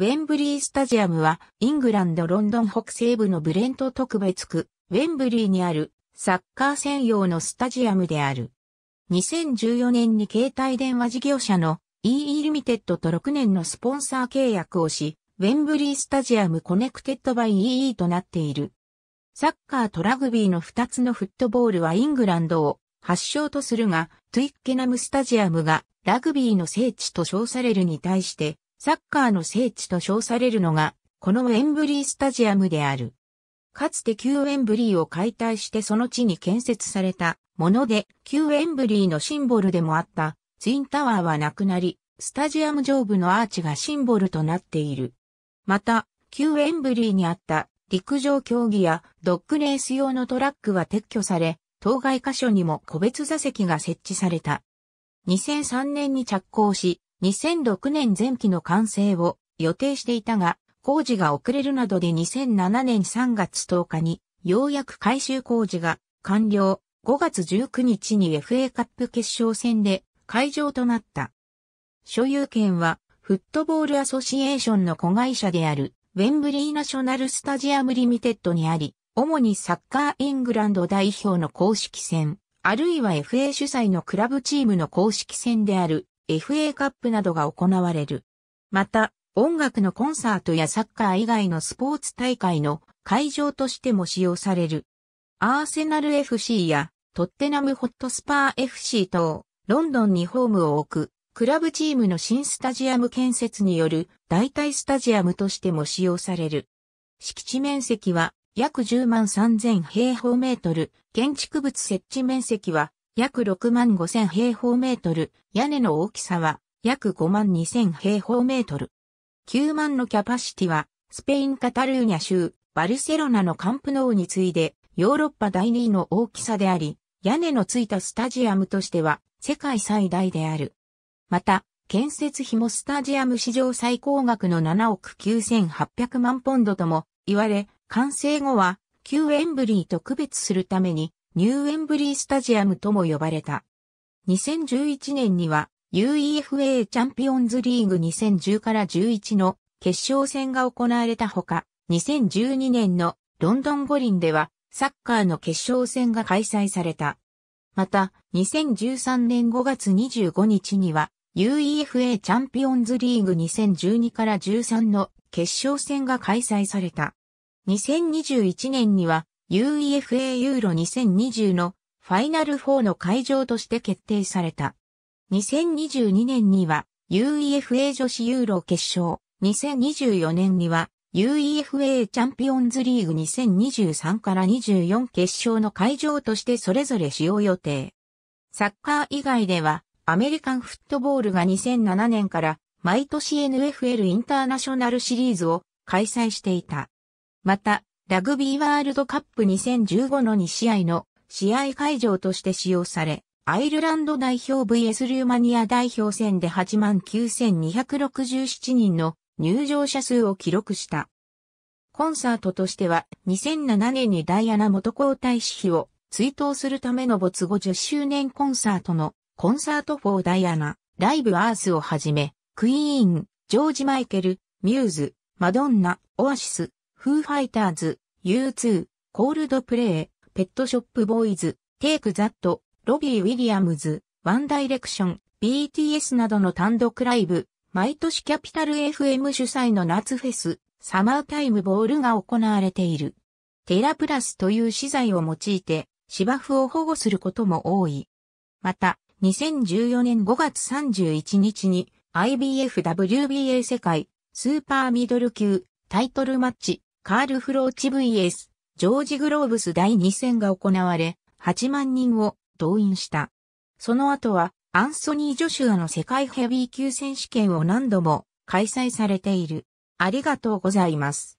ウェンブリースタジアムは、イングランドロンドン北西部のブレント特別区、ウェンブリーにある、サッカー専用のスタジアムである。2014年に携帯電話事業者の EE リミテッドと6年のスポンサー契約をし、ウェンブリースタジアムコネクテッドバイ EE となっている。サッカーとラグビーの2つのフットボールはイングランドを発祥とするが、トゥイッケナムスタジアムがラグビーの聖地と称されるに対して、サッカーの聖地と称されるのが、このウェンブリースタジアムである。かつて旧ウェンブリーを解体してその地に建設されたもので、旧ウェンブリーのシンボルでもあったツインタワーはなくなり、スタジアム上部のアーチがシンボルとなっている。また、旧ウェンブリーにあった陸上競技やドッグレース用のトラックは撤去され、当該箇所にも個別座席が設置された。2003年に着工し、2006年前期の完成を予定していたが、工事が遅れるなどで2007年3月10日に、ようやく改修工事が完了。5月19日に FA カップ決勝戦で会場となった。所有権は、フットボールアソシエーションの子会社である、ウェンブリーナショナルスタジアムリミテッドにあり、主にサッカーイングランド代表の公式戦、あるいは FA 主催のクラブチームの公式戦である FA カップなどが行われる。また、音楽のコンサートやサッカー以外のスポーツ大会の会場としても使用される。アーセナル FC やトッテナムホットスパー FC 等、ロンドンにホームを置く、クラブチームの新スタジアム建設による代替スタジアムとしても使用される。敷地面積は約10万3000平方メートル、建築物設置面積は約6万5千平方メートル、屋根の大きさは約5万2千平方メートル。9万のキャパシティは、スペイン・カタルーニャ州、バルセロナのカンプノーに次いで、ヨーロッパ第2位の大きさであり、屋根のついたスタジアムとしては、世界最大である。また、建設費もスタジアム史上最高額の7億9800万ポンドとも言われ、完成後は、旧エンブリーと区別するために、ニューエンブリースタジアムとも呼ばれた。2011年には UEFA チャンピオンズリーグ2010から11の決勝戦が行われたほか、2012年のロンドン五輪ではサッカーの決勝戦が開催された。また、2013年5月25日には UEFA チャンピオンズリーグ2012から13の決勝戦が開催された。2021年には UEFA ユーロ2020のファイナル4の会場として決定された。2022年には UEFA 女子ユーロ決勝、2024年には UEFA チャンピオンズリーグ2023から24決勝の会場としてそれぞれ使用予定。サッカー以外ではアメリカンフットボールが2007年から毎年 NFL インターナショナルシリーズを開催していた。また、ラグビーワールドカップ2015の2試合の試合会場として使用され、アイルランド代表 VS ルーマニア代表戦で89,267人の入場者数を記録した。コンサートとしては2007年にダイアナ元皇太子妃を追悼するための没後10周年コンサートのコンサートフォーダイアナ、ライブアースをはじめ、クイーン、ジョージ・マイケル、ミューズ、マドンナ、オアシス、フーファイターズ、U2、コールドプレイ、ペットショップボーイズ、テイクザット、ロビー・ウィリアムズ、ワンダイレクション、BTS などの単独ライブ、毎年キャピタル FM 主催の夏フェス、サマータイムボールが行われている。テラプラスという資材を用いて芝生を保護することも多い。また、2014年5月31日に IBF WBA 世界スーパーミドル級タイトルマッチカール・フローチ VS、ジョージ・グローブス第2戦が行われ、8万人を動員した。その後は、アンソニー・ジョシュアの世界ヘビー級選手権を何度も開催されている。ありがとうございます。